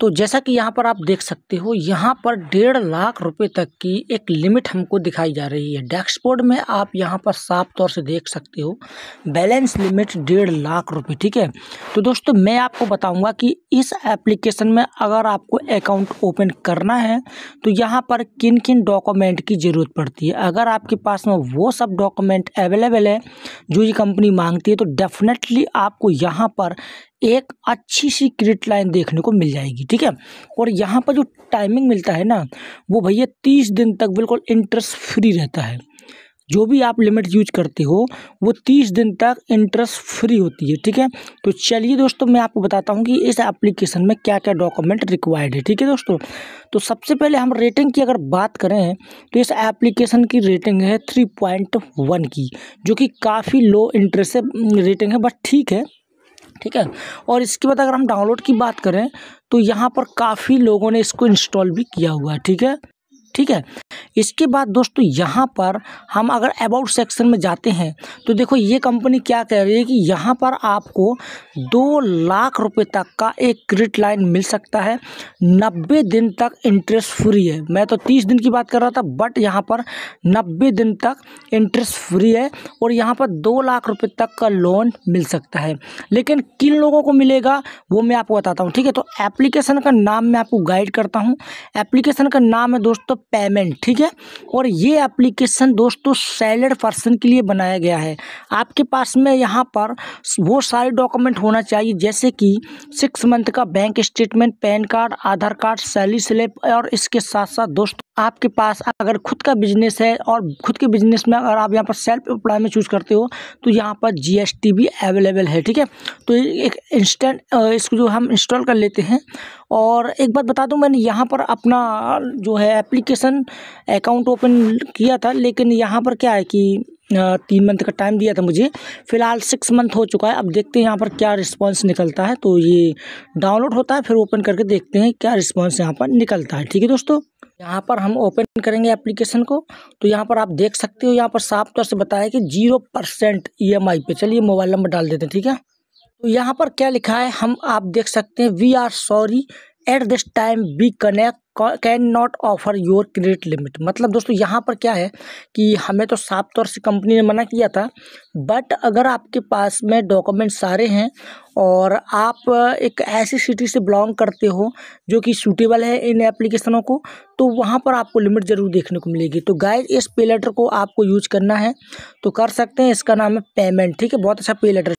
तो जैसा कि यहाँ पर आप देख सकते हो यहाँ पर डेढ़ लाख रुपए तक की एक लिमिट हमको दिखाई जा रही है डैशबोर्ड में आप यहाँ पर साफ तौर से देख सकते हो बैलेंस लिमिट डेढ़ लाख रुपए ठीक है तो दोस्तों मैं आपको बताऊँगा कि इस एप्लीकेशन में अगर आपको अकाउंट ओपन करना है तो यहाँ पर किन किन डॉक्यूमेंट की ज़रूरत पड़ती है अगर आपके पास में वो सब डॉक्यूमेंट अवेलेबल है जो ये कंपनी मांगती है तो डेफिनेटली आपको यहाँ पर एक अच्छी सी क्रेडिट लाइन देखने को मिल जाएगी ठीक है और यहाँ पर जो टाइमिंग मिलता है ना वो भैया तीस दिन तक बिल्कुल इंटरेस्ट फ्री रहता है जो भी आप लिमिट यूज करते हो वो तीस दिन तक इंटरेस्ट फ्री होती है ठीक है तो चलिए दोस्तों मैं आपको बताता हूँ कि इस एप्लीकेशन में क्या क्या डॉक्यूमेंट रिक्वायर्ड है ठीक है दोस्तों तो सबसे पहले हम रेटिंग की अगर बात करें तो इस एप्लीकेशन की रेटिंग है थ्री पॉइंट वन की जो कि काफ़ी लो इंटरेस्ट रेटिंग है बट ठीक है ठीक है और इसके बाद अगर हम डाउनलोड की बात करें तो यहाँ पर काफ़ी लोगों ने इसको इंस्टॉल भी किया हुआ है ठीक है ठीक है इसके बाद दोस्तों यहाँ पर हम अगर अबाउट सेक्शन में जाते हैं तो देखो ये कंपनी क्या कह रही है कि यहाँ पर आपको दो लाख रुपए तक का एक क्रेडिट लाइन मिल सकता है नब्बे दिन तक इंटरेस्ट फ्री है मैं तो तीस दिन की बात कर रहा था बट यहाँ पर नब्बे दिन तक इंटरेस्ट फ्री है और यहाँ पर दो लाख रुपये तक का लोन मिल सकता है लेकिन किन लोगों को मिलेगा वो मैं आपको बताता हूँ ठीक है तो एप्लीकेशन का नाम मैं आपको गाइड करता हूँ एप्लीकेशन का नाम है दोस्तों पेमेंट ठीक है और ये एप्लीकेशन दोस्तों सैलड पर्सन के लिए बनाया गया है आपके पास में यहाँ पर वो सारे डॉक्यूमेंट होना चाहिए जैसे कि सिक्स मंथ का bank statement PAN card Aadhaar card salary slip और इसके साथ साथ दोस्तों आपके पास अगर खुद का बिजनेस है और खुद के बिजनेस में अगर आप यहाँ पर सेल्फ एम्प्लॉयमेंट चूज़ करते हो तो यहाँ पर जीएसटी भी अवेलेबल है ठीक है तो एक इंस्टेंट इसको जो हम इंस्टॉल कर लेते हैं और एक बात बता दूं मैंने यहाँ पर अपना जो है एप्लीकेशन अकाउंट ओपन किया था लेकिन यहाँ पर क्या है कि तीन मंथ का टाइम दिया था मुझे फ़िलहाल सिक्स मंथ हो चुका है अब देखते हैं यहाँ पर क्या रिस्पांस निकलता है तो ये डाउनलोड होता है फिर ओपन करके देखते हैं क्या रिस्पांस यहाँ पर निकलता है ठीक है दोस्तों यहाँ पर हम ओपन करेंगे एप्लीकेशन को तो यहाँ पर आप देख सकते हो यहाँ पर साफ तौर से बताया कि zero percent E M I पे चलिए मोबाइल नंबर डाल देते हैं ठीक है तो यहाँ पर क्या लिखा है हम आप देख सकते हैं we are sorry at this time we connect can not offer your credit limit मतलब दोस्तों यहाँ पर क्या है कि हमें तो साफ तौर से कंपनी ने मना किया था बट अगर आपके पास में डॉक्यूमेंट सारे हैं और आप एक ऐसी सिटी से बिलोंग करते हो जो कि सूटेबल है इन एप्लीकेशनों को तो वहाँ पर आपको लिमिट ज़रूर देखने को मिलेगी तो गाइज इस पे लेटर को आपको यूज करना है तो कर सकते हैं इसका नाम है पेमेंट ठीक है बहुत अच्छा पे लेटर